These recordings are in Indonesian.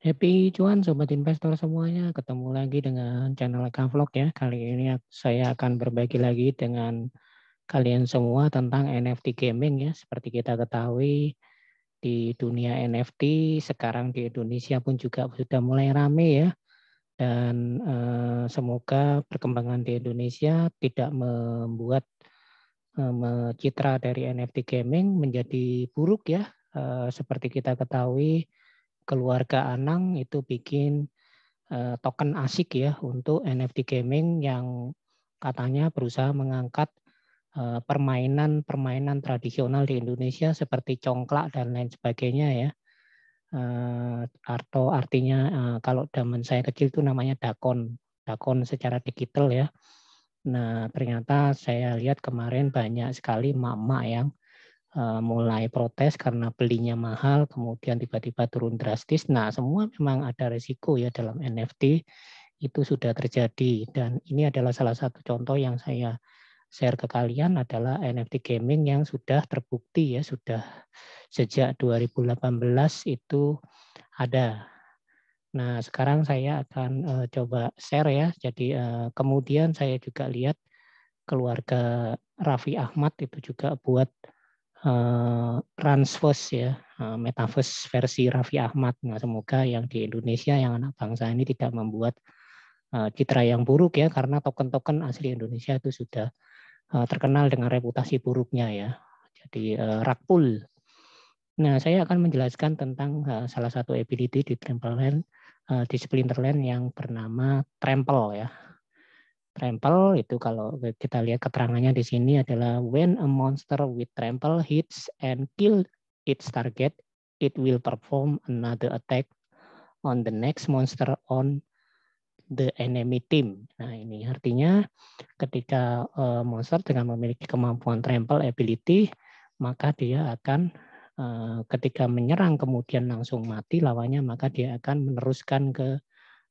Happy cuan sobat investor semuanya, ketemu lagi dengan channel Vlog ya. Kali ini saya akan berbagi lagi dengan kalian semua tentang NFT gaming ya. Seperti kita ketahui di dunia NFT sekarang di Indonesia pun juga sudah mulai rame ya. Dan eh, semoga perkembangan di Indonesia tidak membuat eh, citra dari NFT gaming menjadi buruk ya. Eh, seperti kita ketahui keluarga Anang itu bikin uh, token asik ya untuk NFT gaming yang katanya berusaha mengangkat eh, permainan-permainan uh, tradisional di Indonesia seperti congklak dan lain sebagainya ya. Uh, eh, atau artinya uh, kalau zaman saya kecil itu namanya dakon, dakon secara digital ya. Nah, ternyata saya lihat kemarin banyak sekali Mama yang Eh, mulai protes karena belinya mahal, kemudian tiba-tiba turun drastis. Nah, semua memang ada resiko ya dalam NFT itu sudah terjadi dan ini adalah salah satu contoh yang saya share ke kalian adalah NFT gaming yang sudah terbukti ya sudah sejak 2018 itu ada. Nah, sekarang saya akan uh, coba share ya. Jadi uh, kemudian saya juga lihat keluarga Raffi Ahmad itu juga buat Transverse eh, ya, eh, Metaverse versi Raffi Ahmad. Nah, semoga yang di Indonesia, yang anak bangsa ini tidak membuat eh, citra yang buruk ya, karena token-token asli Indonesia itu sudah terkenal dengan reputasi buruknya ya. Jadi uh, rakpul. Nah, saya akan menjelaskan tentang salah satu ability di Trampoline uh, di Splinterland yang bernama Trample ya trample itu kalau kita lihat keterangannya di sini adalah when a monster with trample hits and kill its target, it will perform another attack on the next monster on the enemy team. Nah, ini artinya ketika uh, monster dengan memiliki kemampuan trample ability, maka dia akan uh, ketika menyerang kemudian langsung mati lawannya, maka dia akan meneruskan ke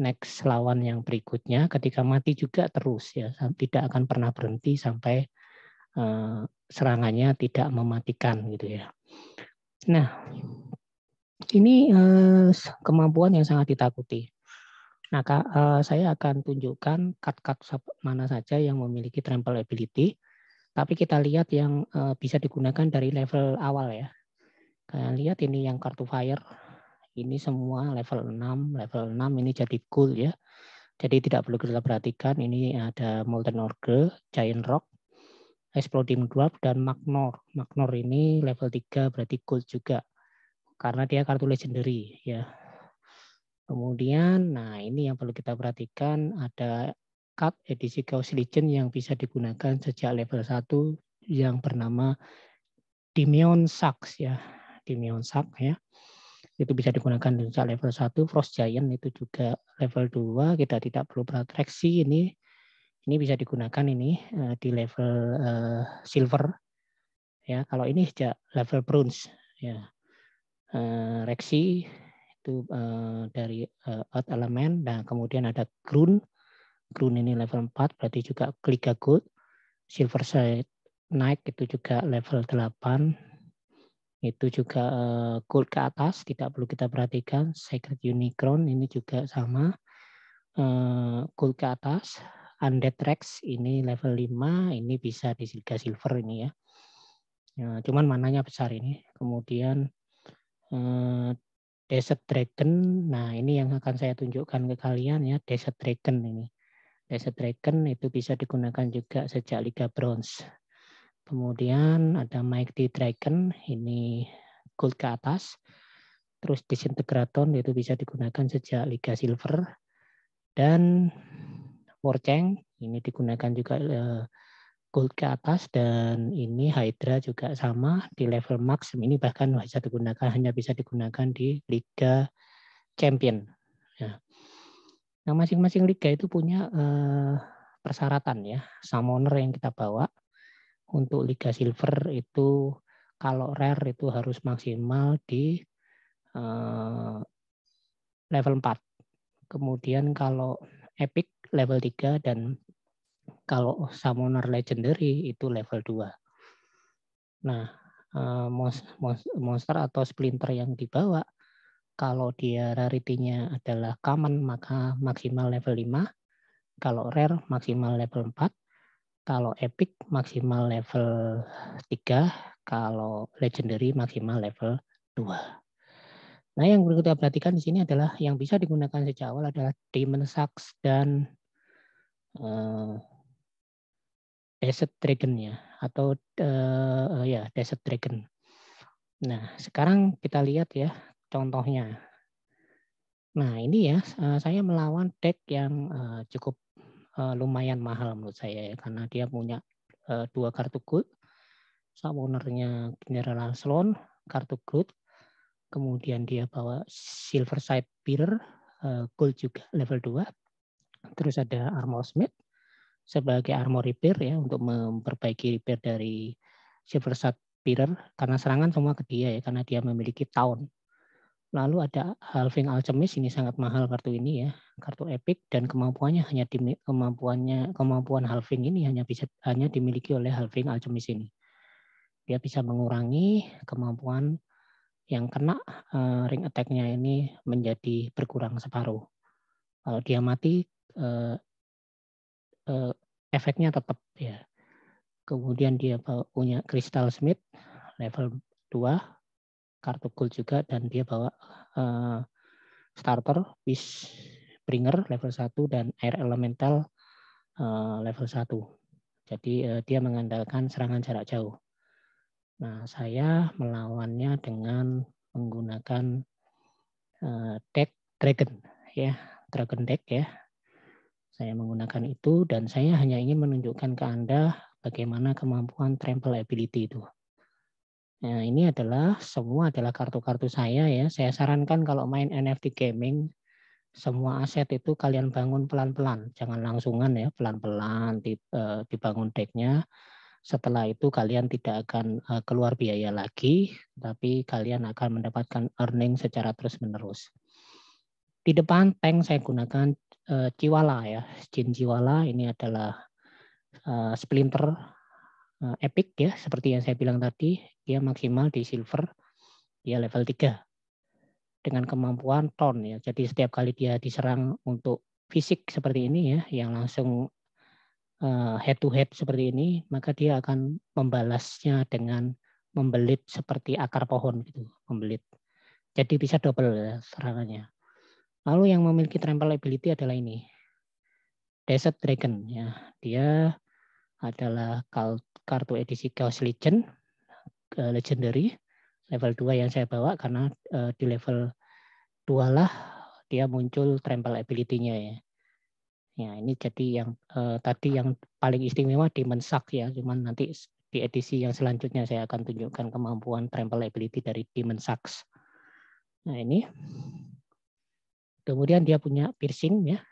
next lawan yang berikutnya ketika mati juga terus ya tidak akan pernah berhenti sampai uh, serangannya tidak mematikan gitu ya. Nah, ini uh, kemampuan yang sangat ditakuti. Nah, uh, saya akan tunjukkan cut-cut mana saja yang memiliki trample ability. Tapi kita lihat yang uh, bisa digunakan dari level awal ya. Kalian lihat ini yang kartu fire ini semua level 6 level 6 ini jadi cool ya jadi tidak perlu kita perhatikan ini ada molten orge giant rock exploding dwarf dan magnor magnor ini level 3 berarti cool juga karena dia kartu legendary ya kemudian nah ini yang perlu kita perhatikan ada card edisi Chaos Legion yang bisa digunakan sejak level 1 yang bernama Dimion Sax ya Dimion Sax ya itu bisa digunakan di level 1, Frost Giant itu juga level 2, kita tidak perlu beratraksi ini ini bisa digunakan ini eh, di level eh, silver ya kalau ini sejak level bronze ya reaksi eh, reksi itu dari earth element dan nah, kemudian ada grun grun ini level 4 berarti juga kliga gold silver side naik itu juga level 8 itu juga eh, gold ke atas tidak perlu kita perhatikan sacred unicorn ini juga sama eh, gold ke atas undead rex ini level 5 ini bisa di silver ini ya nah, cuman mananya besar ini kemudian eh, desert dragon nah ini yang akan saya tunjukkan ke kalian ya desert dragon ini desert dragon itu bisa digunakan juga sejak liga bronze Kemudian ada Mike D. Dragon, ini gold ke atas. Terus disintegraton itu bisa digunakan sejak Liga Silver. Dan Warcheng, ini digunakan juga eh, gold ke atas dan ini Hydra juga sama di level max ini bahkan bisa digunakan hanya bisa digunakan di Liga Champion. Ya. Nah masing-masing liga itu punya eh, persyaratan ya summoner yang kita bawa untuk Liga Silver itu kalau rare itu harus maksimal di uh, level 4. Kemudian kalau epic level 3 dan kalau summoner legendary itu level 2. Nah, eh, monster atau splinter yang dibawa kalau dia rarity-nya adalah common maka maksimal level 5, kalau rare maksimal level 4, kalau epic maksimal level 3, kalau legendary maksimal level 2. Nah, yang perlu kita perhatikan di sini adalah yang bisa digunakan sejak awal adalah Demon Sucks dan uh, Desert Dragon ya atau uh, ya Desert Dragon. Nah, sekarang kita lihat ya contohnya. Nah, ini ya saya melawan deck yang uh, cukup uh, lumayan mahal menurut saya ya karena dia punya uh, dua kartu gold ownernya General Slon kartu gold kemudian dia bawa silver side bearer uh, gold juga level 2 terus ada armor smith sebagai armor repair ya untuk memperbaiki repair dari silver side bearer karena serangan semua ke dia ya karena dia memiliki town Lalu ada Halving Alchemist ini sangat mahal kartu ini ya, kartu epic dan kemampuannya hanya di, kemampuannya kemampuan Halving ini hanya bisa hanya dimiliki oleh Halving Alchemist ini. Dia bisa mengurangi kemampuan yang kena uh, ring attack-nya ini menjadi berkurang separuh. Kalau dia mati uh, uh, efeknya tetap ya. Kemudian dia punya Crystal Smith level 2 kartu gold juga dan dia bawa uh, starter fish bringer level 1 dan air elemental uh, level 1. Jadi uh, dia mengandalkan serangan jarak jauh. Nah, saya melawannya dengan menggunakan uh, deck dragon ya, dragon deck ya. Saya menggunakan itu dan saya hanya ingin menunjukkan ke Anda bagaimana kemampuan trample ability itu. Nah, ini adalah semua adalah kartu-kartu saya ya. Saya sarankan kalau main NFT gaming, semua aset itu kalian bangun pelan-pelan, jangan langsungan ya, pelan-pelan eh, dibangun deck-nya. Setelah itu kalian tidak akan eh, keluar biaya lagi, tapi kalian akan mendapatkan earning secara terus-menerus. Di depan tank saya gunakan eh, Ciwala ya, Jin Ciwala ini adalah splinter Eh, epic ya seperti yang saya bilang tadi dia maksimal di silver dia level 3 dengan kemampuan ton ya jadi setiap kali dia diserang untuk fisik seperti ini ya yang langsung uh, head to head seperti ini maka dia akan membalasnya dengan membelit seperti akar pohon gitu membelit jadi bisa double ya, serangannya lalu yang memiliki trample ability adalah ini desert dragon ya dia adalah kartu edisi Chaos Legend eh, Legendary level 2 yang saya bawa karena eh, di level 2 lah dia muncul trample ability-nya ya. Ya, ini jadi yang eh, tadi yang paling istimewa di mensak ya, cuman nanti di edisi yang selanjutnya saya akan tunjukkan kemampuan trample ability dari Demon Sucks. Nah, ini. Kemudian dia punya piercing ya.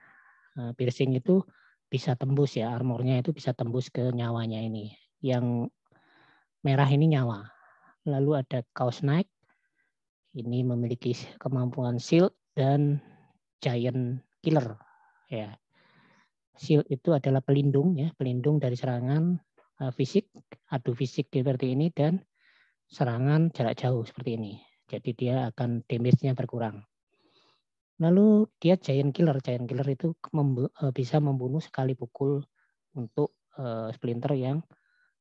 Nah, piercing itu bisa tembus ya armornya itu bisa tembus ke nyawanya ini. Yang merah ini nyawa. Lalu ada kaos Nike. Ini memiliki kemampuan shield dan giant killer ya. Shield itu adalah pelindung ya, pelindung dari serangan eh, fisik, adu fisik seperti ini dan serangan jarak jauh seperti ini. Jadi dia akan damage-nya berkurang. Lalu dia giant killer. Giant killer itu membu eh, bisa membunuh sekali pukul untuk uh, splinter yang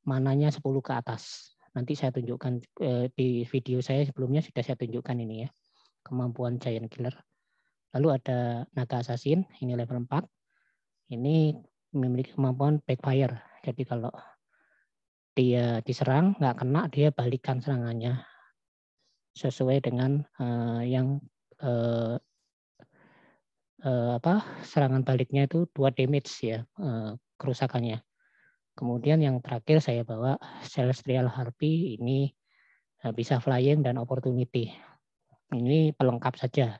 mananya 10 ke atas. Nanti saya tunjukkan uh, di video saya sebelumnya sudah saya tunjukkan ini ya. Kemampuan giant killer. Lalu ada naga assassin, ini level 4. Ini memiliki kemampuan backfire. Jadi kalau dia diserang nggak kena dia balikan serangannya sesuai dengan uh, yang uh, uh, apa serangan baliknya itu dua damage ya uh, kerusakannya. Kemudian yang terakhir saya bawa Celestial Harpy ini uh, bisa flying dan opportunity. Ini pelengkap saja.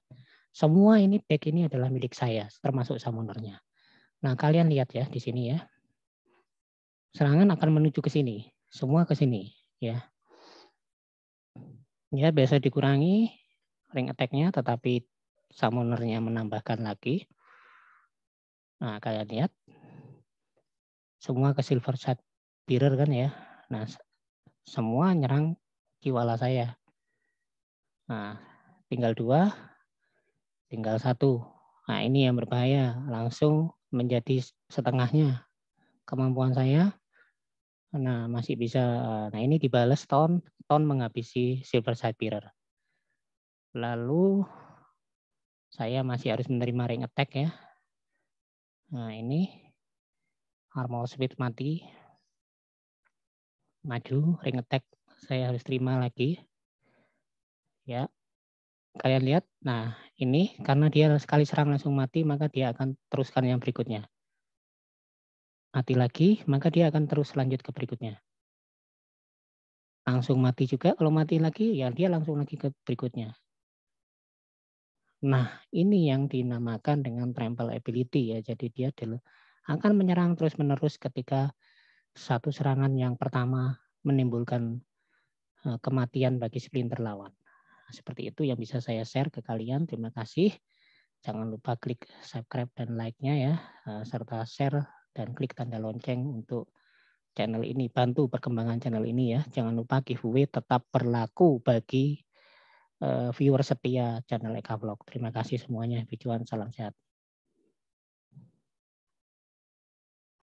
Semua ini deck ini adalah milik saya, termasuk summonernya. Nah, kalian lihat ya di sini ya. Serangan akan menuju ke sini, semua ke sini ya. Ya, biasa dikurangi ring attack-nya tetapi summonernya menambahkan lagi. Nah, kalian lihat. Semua ke silver side bearer kan ya. Nah, semua nyerang kiwala saya. Nah, tinggal dua, tinggal satu. Nah, ini yang berbahaya. Langsung menjadi setengahnya kemampuan saya. Nah, masih bisa. Nah, ini dibalas ton, ton menghabisi silver side bearer. Lalu saya masih harus menerima ring attack ya. Nah ini armor speed mati. Maju, ring attack saya harus terima lagi. Ya, kalian lihat. Nah ini karena dia sekali serang langsung mati maka dia akan teruskan yang berikutnya. Mati lagi maka dia akan terus lanjut ke berikutnya. Langsung mati juga, kalau mati lagi ya dia langsung lagi ke berikutnya. Nah, ini yang dinamakan dengan trample ability ya. Jadi dia akan menyerang terus-menerus ketika satu serangan yang pertama menimbulkan eh, kematian bagi splinter lawan. Nah, seperti itu yang bisa saya share ke kalian. Terima kasih. Jangan lupa klik subscribe dan like-nya ya, eh, serta share dan klik tanda lonceng untuk channel ini. Bantu perkembangan channel ini ya. Jangan lupa giveaway tetap berlaku bagi Eh, viewer setia channel Eka Vlog. Terima kasih semuanya. Bicuan, salam sehat.